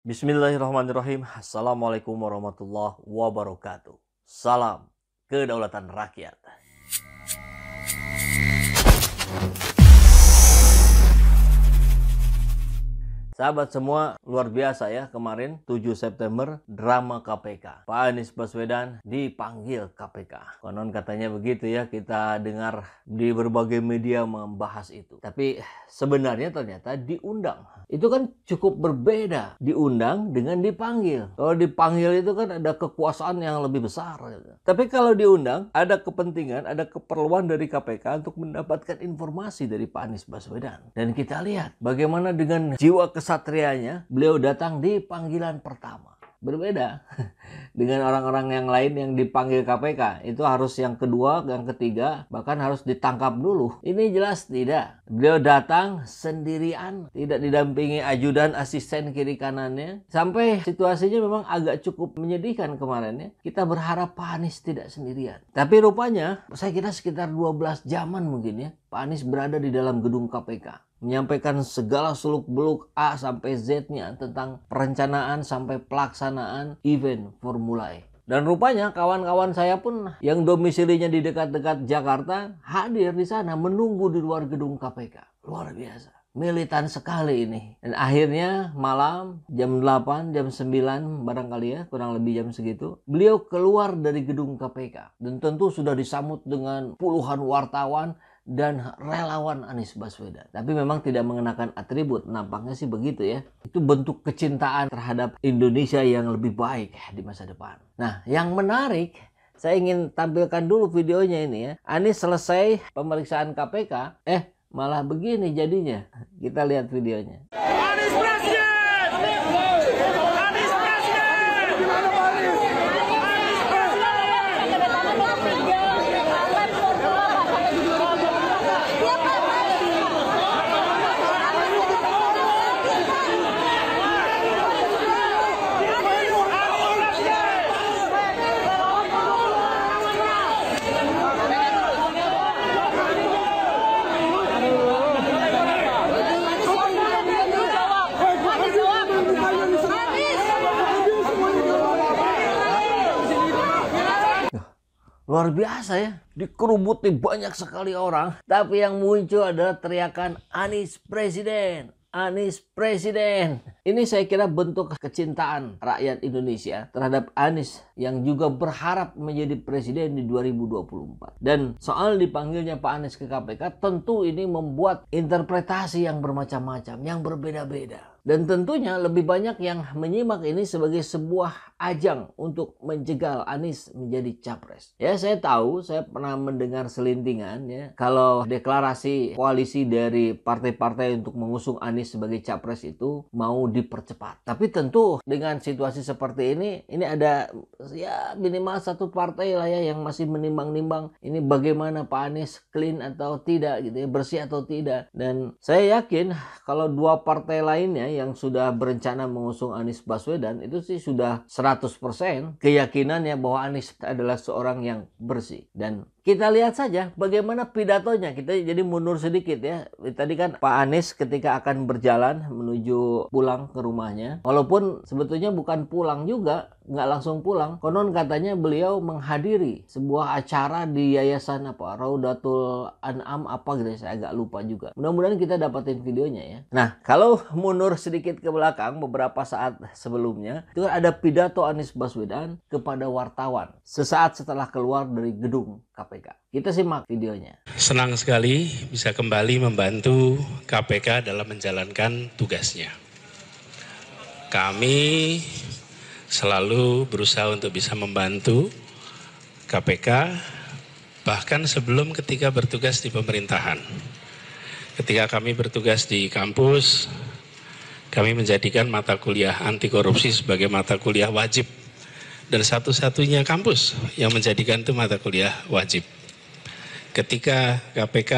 Bismillahirrahmanirrahim. Assalamualaikum warahmatullahi wabarakatuh. Salam kedaulatan rakyat. Sahabat semua, luar biasa ya kemarin 7 September drama KPK. Pak Anies Baswedan dipanggil KPK. Konon katanya begitu ya, kita dengar di berbagai media membahas itu. Tapi sebenarnya ternyata diundang. Itu kan cukup berbeda diundang dengan dipanggil. Kalau dipanggil itu kan ada kekuasaan yang lebih besar. Tapi kalau diundang, ada kepentingan, ada keperluan dari KPK untuk mendapatkan informasi dari Pak Anies Baswedan. Dan kita lihat bagaimana dengan jiwa kesehatan satrianya, beliau datang di panggilan pertama. Berbeda dengan orang-orang yang lain yang dipanggil KPK. Itu harus yang kedua, yang ketiga, bahkan harus ditangkap dulu. Ini jelas tidak. Beliau datang sendirian, tidak didampingi ajudan, asisten kiri kanannya. Sampai situasinya memang agak cukup menyedihkan kemarin ya. Kita berharap Pak Anies tidak sendirian. Tapi rupanya, saya kira sekitar 12 jaman mungkin ya, Pak Anies berada di dalam gedung KPK menyampaikan segala suluk beluk A sampai Z-nya tentang perencanaan sampai pelaksanaan event Formula E. Dan rupanya kawan-kawan saya pun yang domisilinya di dekat-dekat Jakarta hadir di sana menunggu di luar gedung KPK. Luar biasa. Militan sekali ini. Dan akhirnya malam jam 8, jam 9 barangkali ya, kurang lebih jam segitu. Beliau keluar dari gedung KPK. Dan tentu sudah disambut dengan puluhan wartawan dan relawan Anies Baswedan. Tapi memang tidak mengenakan atribut, nampaknya sih begitu ya. Itu bentuk kecintaan terhadap Indonesia yang lebih baik di masa depan. Nah, yang menarik saya ingin tampilkan dulu videonya ini ya. Anies selesai pemeriksaan KPK, eh malah begini jadinya. Kita lihat videonya. Luar biasa ya, dikerubuti banyak sekali orang, tapi yang muncul adalah teriakan Anies Presiden, Anies Presiden. Ini saya kira bentuk kecintaan rakyat Indonesia terhadap Anies yang juga berharap menjadi presiden di 2024. Dan soal dipanggilnya Pak Anies ke KPK tentu ini membuat interpretasi yang bermacam-macam, yang berbeda-beda. Dan tentunya lebih banyak yang menyimak ini sebagai sebuah ajang untuk mencegah Anies menjadi capres. Ya saya tahu, saya pernah mendengar selintingan ya kalau deklarasi koalisi dari partai-partai untuk mengusung Anies sebagai capres itu mau dipercepat. Tapi tentu dengan situasi seperti ini, ini ada ya minimal satu partai lah ya yang masih menimbang-nimbang ini bagaimana Pak Anies clean atau tidak gitu ya bersih atau tidak dan saya yakin kalau dua partai lainnya yang sudah berencana mengusung Anies Baswedan itu sih sudah 100% keyakinannya bahwa Anies adalah seorang yang bersih dan kita lihat saja bagaimana pidatonya. Kita jadi mundur sedikit ya. Tadi kan Pak Anies ketika akan berjalan menuju pulang ke rumahnya. Walaupun sebetulnya bukan pulang juga, nggak langsung pulang. Konon katanya beliau menghadiri sebuah acara di yayasan apa Raudatul An'am apa gitu ya, saya agak lupa juga. Mudah-mudahan kita dapatin videonya ya. Nah, kalau mundur sedikit ke belakang beberapa saat sebelumnya itu kan ada pidato Anies Baswedan kepada wartawan sesaat setelah keluar dari gedung KPK. Kita simak videonya. Senang sekali bisa kembali membantu KPK dalam menjalankan tugasnya. Kami selalu berusaha untuk bisa membantu KPK bahkan sebelum ketika bertugas di pemerintahan. Ketika kami bertugas di kampus, kami menjadikan mata kuliah anti korupsi sebagai mata kuliah wajib dan satu-satunya kampus yang menjadikan itu mata kuliah wajib. Ketika KPK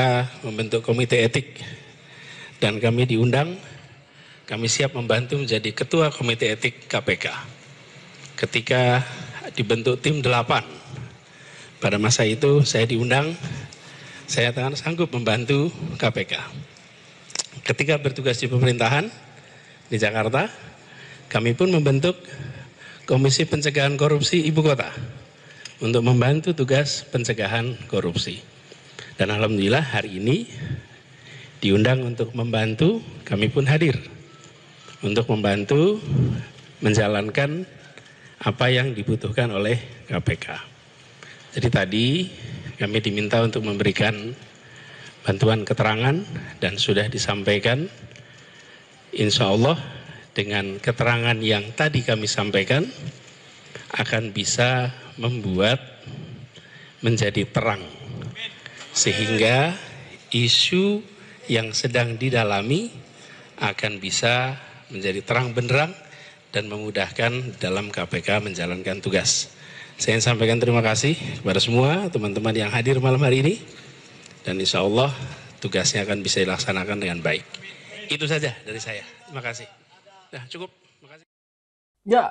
membentuk komite etik dan kami diundang, kami siap membantu menjadi ketua komite etik KPK ketika dibentuk tim delapan. Pada masa itu saya diundang, saya tangan sanggup membantu KPK. Ketika bertugas di pemerintahan di Jakarta, kami pun membentuk Komisi Pencegahan Korupsi Ibu Kota untuk membantu tugas pencegahan korupsi. Dan alhamdulillah hari ini diundang untuk membantu, kami pun hadir untuk membantu menjalankan apa yang dibutuhkan oleh KPK. Jadi tadi kami diminta untuk memberikan bantuan keterangan dan sudah disampaikan. Insya Allah dengan keterangan yang tadi kami sampaikan akan bisa membuat menjadi terang sehingga isu yang sedang didalami akan bisa menjadi terang benderang dan memudahkan dalam KPK menjalankan tugas. Saya ingin sampaikan terima kasih kepada semua teman-teman yang hadir malam hari ini dan insya Allah tugasnya akan bisa dilaksanakan dengan baik. Itu saja dari saya. Terima kasih. Nah, cukup. Terima kasih. Ya,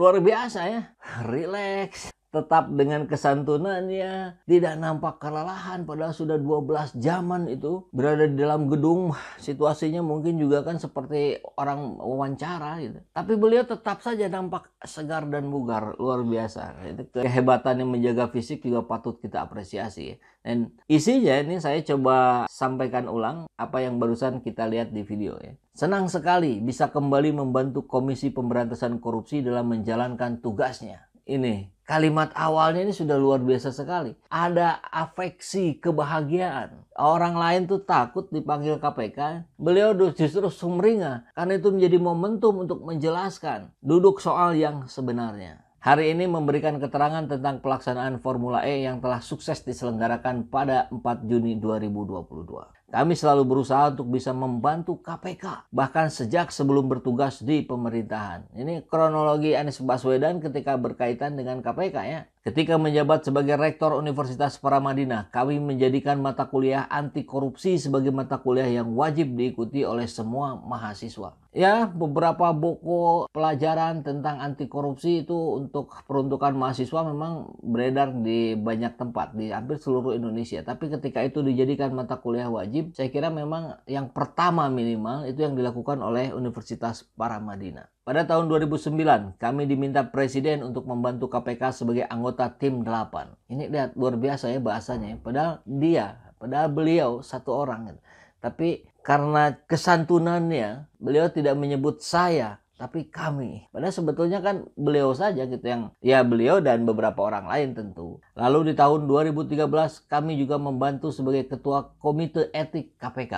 luar biasa ya. Relax tetap dengan kesantunannya tidak nampak kelelahan padahal sudah 12 jaman itu berada di dalam gedung situasinya mungkin juga kan seperti orang wawancara gitu tapi beliau tetap saja nampak segar dan bugar luar biasa itu kehebatannya menjaga fisik juga patut kita apresiasi dan isinya ini saya coba sampaikan ulang apa yang barusan kita lihat di video ya Senang sekali bisa kembali membantu Komisi Pemberantasan Korupsi dalam menjalankan tugasnya. Ini Kalimat awalnya ini sudah luar biasa sekali. Ada afeksi kebahagiaan. Orang lain tuh takut dipanggil KPK. Beliau justru sumringah karena itu menjadi momentum untuk menjelaskan duduk soal yang sebenarnya. Hari ini memberikan keterangan tentang pelaksanaan Formula E yang telah sukses diselenggarakan pada 4 Juni 2022. Kami selalu berusaha untuk bisa membantu KPK, bahkan sejak sebelum bertugas di pemerintahan. Ini kronologi Anies Baswedan ketika berkaitan dengan KPK ya. Ketika menjabat sebagai rektor Universitas Paramadina, kami menjadikan mata kuliah anti korupsi sebagai mata kuliah yang wajib diikuti oleh semua mahasiswa. Ya, beberapa buku pelajaran tentang anti korupsi itu untuk peruntukan mahasiswa memang beredar di banyak tempat, di hampir seluruh Indonesia. Tapi ketika itu dijadikan mata kuliah wajib, wajib saya kira memang yang pertama minimal itu yang dilakukan oleh Universitas Paramadina. Pada tahun 2009 kami diminta presiden untuk membantu KPK sebagai anggota tim 8. Ini lihat luar biasa ya bahasanya. Padahal dia, padahal beliau satu orang. Tapi karena kesantunannya beliau tidak menyebut saya tapi kami. Padahal sebetulnya kan beliau saja gitu yang ya beliau dan beberapa orang lain tentu. Lalu di tahun 2013 kami juga membantu sebagai ketua komite etik KPK.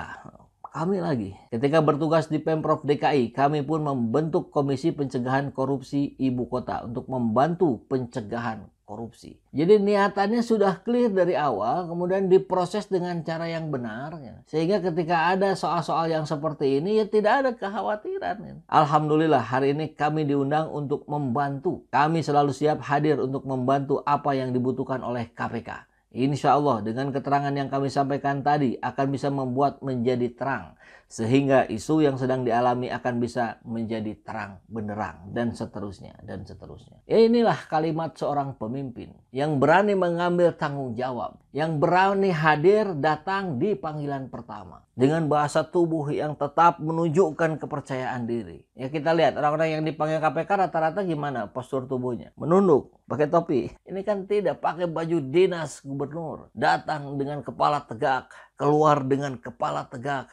Kami lagi. Ketika bertugas di Pemprov DKI, kami pun membentuk Komisi Pencegahan Korupsi Ibu Kota untuk membantu pencegahan korupsi. Jadi niatannya sudah clear dari awal, kemudian diproses dengan cara yang benar, ya. sehingga ketika ada soal-soal yang seperti ini ya tidak ada kekhawatiran. Ya. Alhamdulillah hari ini kami diundang untuk membantu. Kami selalu siap hadir untuk membantu apa yang dibutuhkan oleh KPK. Insya Allah dengan keterangan yang kami sampaikan tadi akan bisa membuat menjadi terang sehingga isu yang sedang dialami akan bisa menjadi terang benderang dan seterusnya dan seterusnya. Ya inilah kalimat seorang pemimpin yang berani mengambil tanggung jawab, yang berani hadir datang di panggilan pertama dengan bahasa tubuh yang tetap menunjukkan kepercayaan diri. Ya kita lihat orang-orang yang dipanggil KPK rata-rata gimana postur tubuhnya? Menunduk, pakai topi. Ini kan tidak pakai baju dinas gubernur, datang dengan kepala tegak, keluar dengan kepala tegak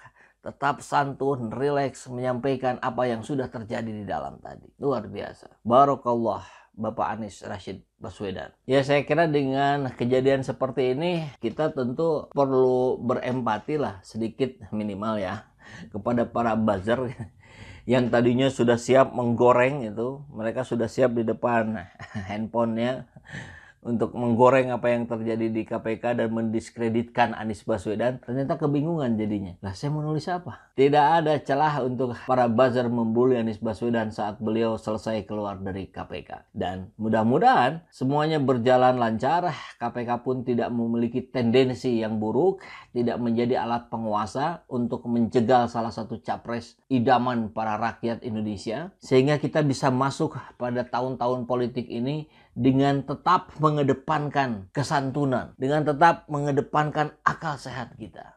tetap santun, rileks menyampaikan apa yang sudah terjadi di dalam tadi. Luar biasa. Barokallah Bapak Anies Rashid Baswedan. Ya saya kira dengan kejadian seperti ini kita tentu perlu berempati lah sedikit minimal ya kepada para buzzer yang tadinya sudah siap menggoreng itu mereka sudah siap di depan handphonenya untuk menggoreng apa yang terjadi di KPK dan mendiskreditkan Anies Baswedan, ternyata kebingungan jadinya. Lah saya menulis apa? Tidak ada celah untuk para buzzer membuli Anies Baswedan saat beliau selesai keluar dari KPK. Dan mudah-mudahan semuanya berjalan lancar, KPK pun tidak memiliki tendensi yang buruk, tidak menjadi alat penguasa untuk menjegal salah satu capres idaman para rakyat Indonesia, sehingga kita bisa masuk pada tahun-tahun politik ini dengan tetap mengedepankan kesantunan, dengan tetap mengedepankan akal sehat kita.